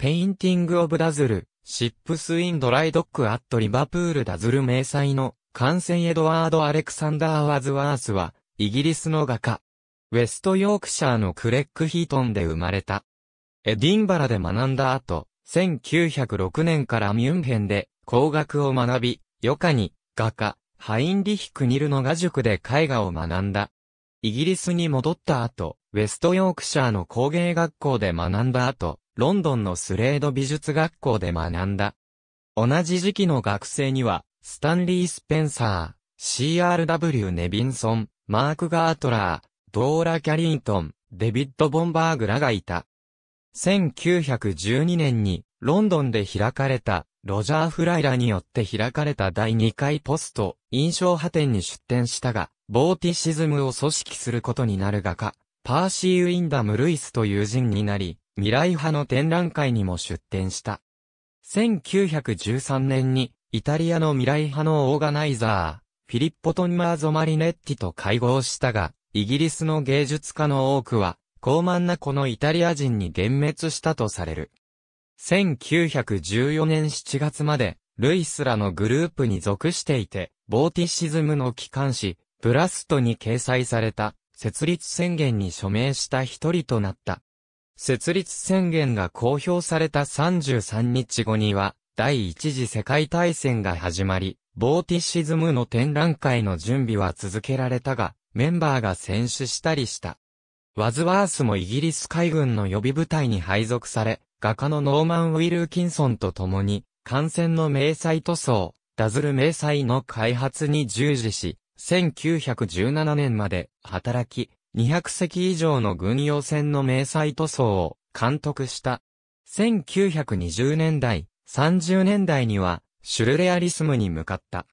ペインティングオブダズル、シップスインドライドックアットリバプールダズル名祭の、感染エドワード・アレクサンダー・ワズワースは、イギリスの画家。ウェストヨークシャーのクレックヒートンで生まれた。エディンバラで学んだ後、1906年からミュンヘンで工学を学び、余暇に画家、ハインリヒ・クニルの画塾で絵画を学んだ。イギリスに戻った後、ウェストヨークシャーの工芸学校で学んだ後、ロンドンのスレード美術学校で学んだ。同じ時期の学生には、スタンリー・スペンサー、CRW・ ネビンソン、マーク・ガートラー、ドーラ・キャリントン、デビッド・ボンバーグらがいた。1912年に、ロンドンで開かれた、ロジャー・フライラによって開かれた第2回ポスト、印象派展に出展したが、ボーティシズムを組織することになる画家、パーシー・ウィンダム・ルイスという人になり、未来派の展覧会にも出展した。1913年に、イタリアの未来派のオーガナイザー、フィリッポ・トンマーゾ・マリネッティと会合したが、イギリスの芸術家の多くは、高慢なこのイタリア人に幻滅したとされる。1914年7月まで、ルイスらのグループに属していて、ボーティシズムの機関紙、ブラストに掲載された、設立宣言に署名した一人となった。設立宣言が公表された33日後には、第一次世界大戦が始まり、ボーティシズムの展覧会の準備は続けられたが、メンバーが戦死したりした。ワズワースもイギリス海軍の予備部隊に配属され、画家のノーマン・ウィルーキンソンと共に、艦船の迷彩塗装、ダズル迷彩の開発に従事し、1917年まで働き、200隻以上の軍用船の迷彩塗装を監督した。1920年代、30年代には、シュルレアリスムに向かった。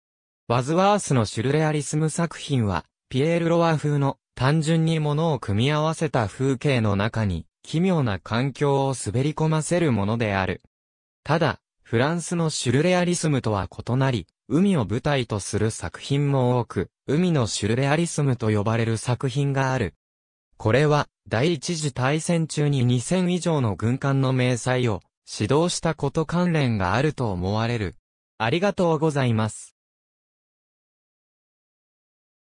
ワズワースのシュルレアリスム作品は、ピエール・ロワ風の単純に物を組み合わせた風景の中に、奇妙な環境を滑り込ませるものである。ただ、フランスのシュルレアリスムとは異なり、海を舞台とする作品も多く、海のシュルレアリスムと呼ばれる作品がある。これは、第一次大戦中に2000以上の軍艦の明細を指導したこと関連があると思われる。ありがとうございます。